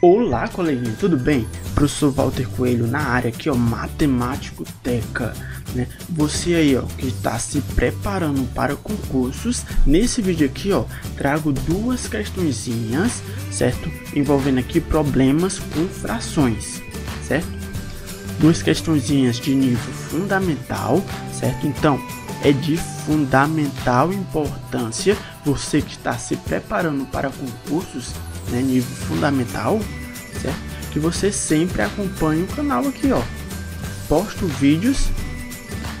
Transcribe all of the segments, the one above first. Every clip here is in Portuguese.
Olá, coleguinha, tudo bem? Professor Walter Coelho na área aqui, ó, matemático teca, né? Você aí, ó, que está se preparando para concursos, nesse vídeo aqui, ó, trago duas questõezinhas, certo? Envolvendo aqui problemas com frações, certo? Duas questõezinhas de nível fundamental, certo? Então, é de fundamental importância você que está se preparando para concursos, né, nível fundamental, certo? Que você sempre acompanhe o canal aqui, ó. Posto vídeos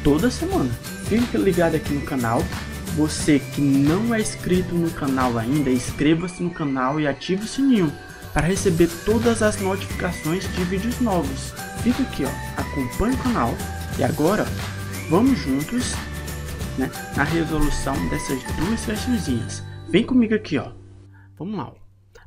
toda semana. Fica ligado aqui no canal. Você que não é inscrito no canal ainda, inscreva-se no canal e ative o sininho para receber todas as notificações de vídeos novos. Fica aqui, ó, acompanhe o canal e agora vamos juntos né, na resolução dessas duas questãozinhas. Vem comigo aqui, ó. Vamos lá.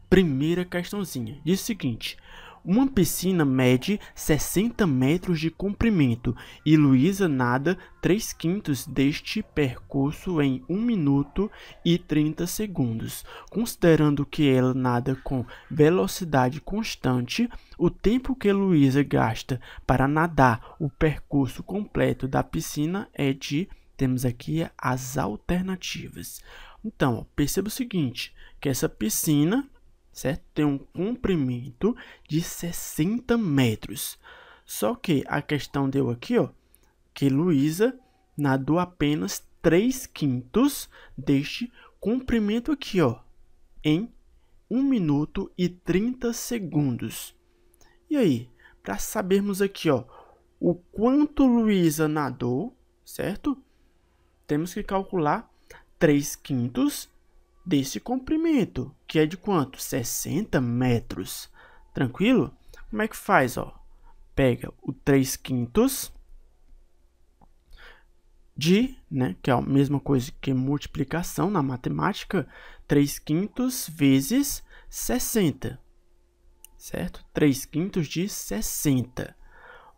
Primeira questãozinha. Diz o seguinte: uma piscina mede 60 metros de comprimento e Luísa nada 3 quintos deste percurso em 1 minuto e 30 segundos. Considerando que ela nada com velocidade constante, o tempo que Luísa gasta para nadar o percurso completo da piscina é de temos aqui as alternativas. Então, perceba o seguinte, que essa piscina certo? tem um comprimento de 60 metros. Só que a questão deu aqui ó, que Luísa nadou apenas 3 quintos deste comprimento aqui ó, em 1 minuto e 30 segundos. E aí, para sabermos aqui ó, o quanto Luísa nadou, certo? temos que calcular 3 quintos desse comprimento, que é de quanto? 60 metros. Tranquilo? Como é que faz? Ó? Pega o 3 quintos de, né, que é a mesma coisa que multiplicação na matemática, 3 quintos vezes 60, certo? 3 quintos de 60.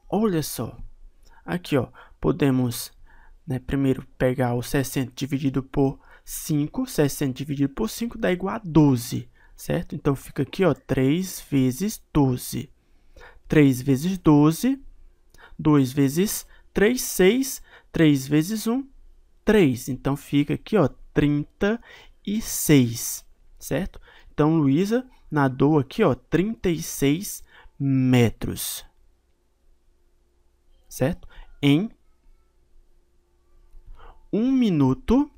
Olha só, aqui ó, podemos né? Primeiro, pegar o 60 dividido por 5, 60 dividido por 5 dá igual a 12, certo? Então, fica aqui, ó, 3 vezes 12. 3 vezes 12, 2 vezes 3, 6, 3 vezes 1, 3. Então, fica aqui, ó, 36, certo? Então, Luísa nadou aqui, ó, 36 metros, certo? Em um minuto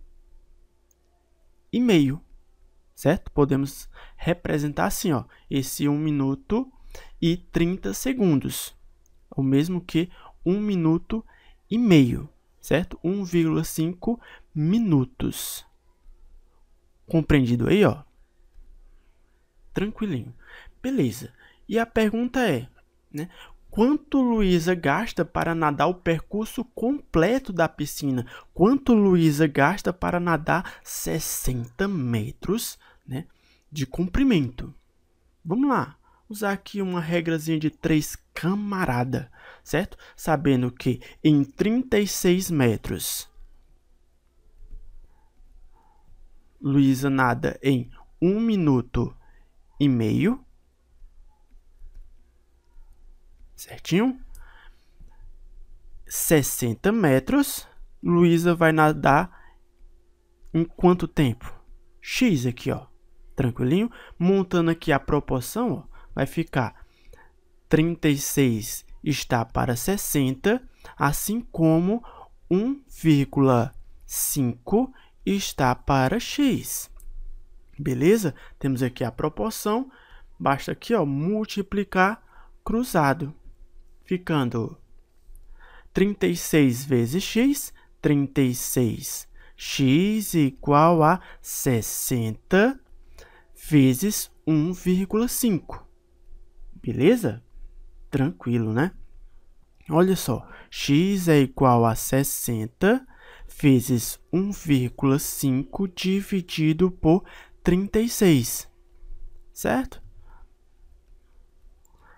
e meio, certo? Podemos representar assim, ó, esse um minuto e 30 segundos, o mesmo que um minuto e meio, certo? 1,5 minutos. Compreendido aí, ó? Tranquilinho. Beleza. E a pergunta é, né? Quanto Luísa gasta para nadar o percurso completo da piscina? Quanto Luísa gasta para nadar 60 metros né, de comprimento? Vamos lá, usar aqui uma regrazinha de três camarada, certo? Sabendo que em 36 metros Luísa nada em 1 um minuto e meio certinho? 60 metros. Luísa vai nadar em quanto tempo? X aqui, ó. Tranquilinho. Montando aqui a proporção, ó, vai ficar 36 está para 60, assim como 1,5 está para x. Beleza? Temos aqui a proporção. Basta aqui, ó, multiplicar cruzado ficando 36 vezes x, 36. x igual a 60 vezes 1,5. Beleza? Tranquilo, né? Olha só, x é igual a 60 vezes 1,5 dividido por 36, certo?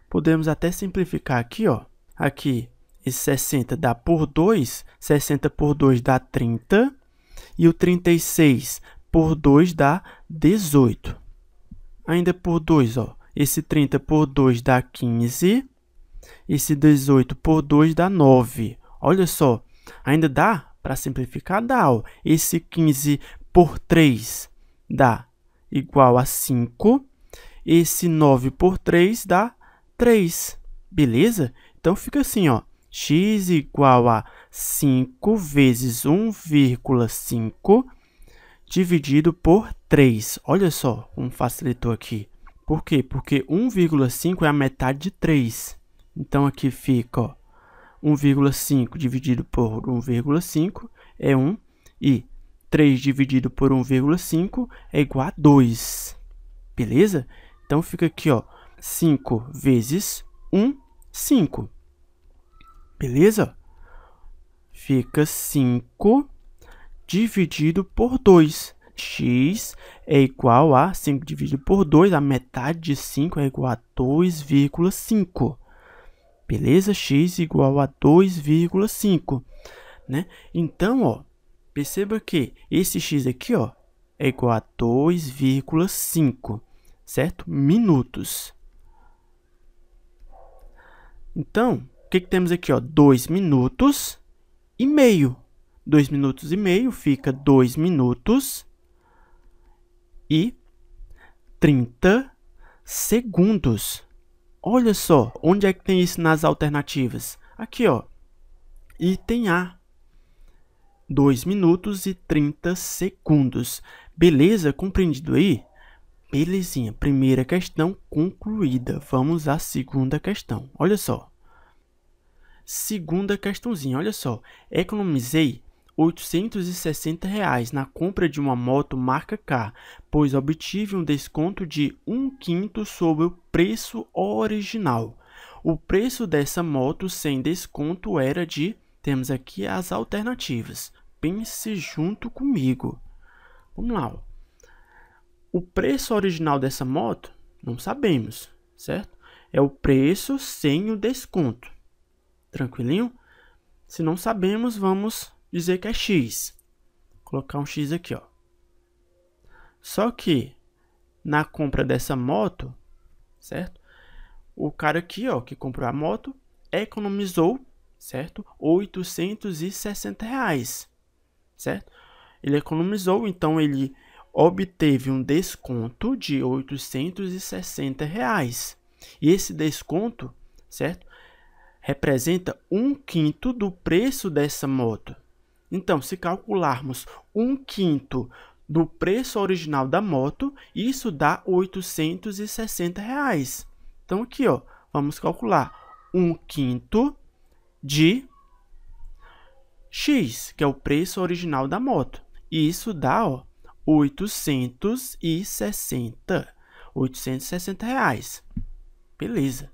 Podemos até simplificar aqui, ó. Aqui, esse 60 dá por 2, 60 por 2 dá 30, e o 36 por 2 dá 18. Ainda por 2, ó. Esse 30 por 2 dá 15, esse 18 por 2 dá 9. Olha só, ainda dá para simplificar, dá, ó. Esse 15 por 3 dá igual a 5. Esse 9 por 3 dá 3, beleza? Então fica assim, ó, x igual a 5 vezes 1,5 dividido por 3. Olha só um facilitou aqui. Por quê? Porque 1,5 é a metade de 3. Então aqui fica 1,5 dividido por 1,5 é 1 e 3 dividido por 1,5 é igual a 2. Beleza? Então fica aqui, ó, 5 vezes 1, 5. Beleza? Fica 5 dividido por 2. x é igual a 5 dividido por 2, a metade de 5 é igual a 2,5. Beleza? x igual a 2,5. Né? Então, ó, perceba que esse x aqui ó, é igual a 2,5, certo? Minutos. Então, o que, que temos aqui? 2 minutos e meio. 2 minutos e meio fica 2 minutos e 30 segundos. Olha só, onde é que tem isso nas alternativas? Aqui, ó. Item A. 2 minutos e 30 segundos. Beleza? Compreendido aí? Belezinha, primeira questão concluída. Vamos à segunda questão. Olha só. Segunda questãozinha, olha só. Economizei 860 reais na compra de uma moto marca K, pois obtive um desconto de um quinto sobre o preço original. O preço dessa moto sem desconto era de, temos aqui as alternativas. Pense junto comigo. Vamos lá. Ó. O preço original dessa moto não sabemos, certo? É o preço sem o desconto. Tranquilinho? Se não sabemos, vamos dizer que é X. Vou colocar um X aqui, ó. Só que na compra dessa moto, certo? O cara aqui, ó, que comprou a moto, economizou, certo? 860 reais, certo? Ele economizou, então ele obteve um desconto de 860 reais. E esse desconto, certo? Representa um quinto do preço dessa moto. Então, se calcularmos um quinto do preço original da moto, isso dá 860 reais. Então, aqui, ó, vamos calcular um quinto de X, que é o preço original da moto. E isso dá ó, 860. 860 reais. Beleza.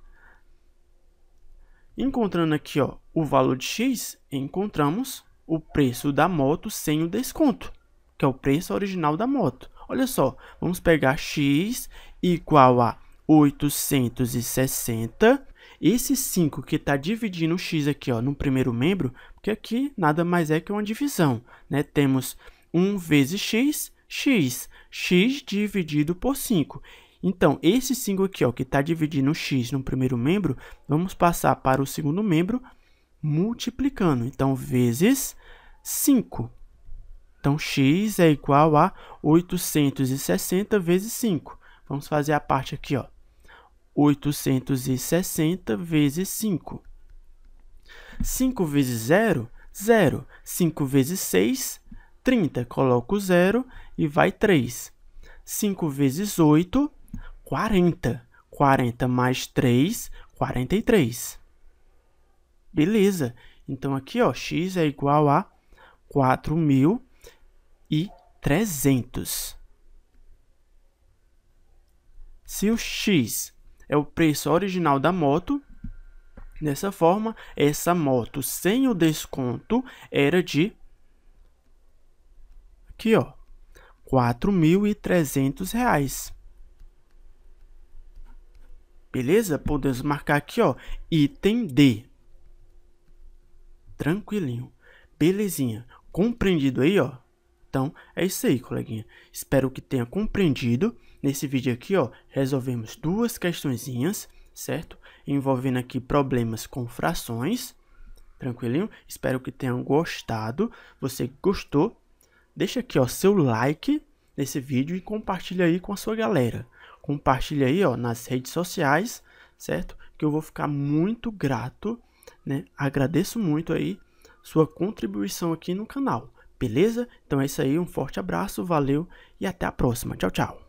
Encontrando aqui ó, o valor de X, encontramos o preço da moto sem o desconto, que é o preço original da moto. Olha só, vamos pegar X igual a 860. Esse 5 que está dividindo X aqui ó, no primeiro membro, porque aqui nada mais é que uma divisão. Né? Temos 1 vezes X x, x dividido por 5. Então, esse 5 aqui, ó, que está dividindo x no primeiro membro, vamos passar para o segundo membro multiplicando. Então, vezes 5. Então, x é igual a 860 vezes 5. Vamos fazer a parte aqui, ó. 860 vezes 5. 5 vezes 0, 0. 5 vezes 6, 30, coloco 0 e vai 3. 5 vezes 8, 40. 40 mais 3, 43. Beleza. Então, aqui, ó, x é igual a 4.300. Se o x é o preço original da moto, dessa forma, essa moto sem o desconto era de Aqui, ó, quatro mil e trezentos reais. Beleza? Podemos marcar aqui, ó, item D. Tranquilinho. Belezinha. Compreendido aí, ó? Então, é isso aí, coleguinha. Espero que tenha compreendido. Nesse vídeo aqui, ó, resolvemos duas questõezinhas, certo? Envolvendo aqui problemas com frações. Tranquilinho? Espero que tenham gostado. Você gostou? deixa aqui ó seu like nesse vídeo e compartilha aí com a sua galera. Compartilha aí ó nas redes sociais, certo? Que eu vou ficar muito grato, né? Agradeço muito aí sua contribuição aqui no canal. Beleza? Então é isso aí, um forte abraço, valeu e até a próxima. Tchau, tchau.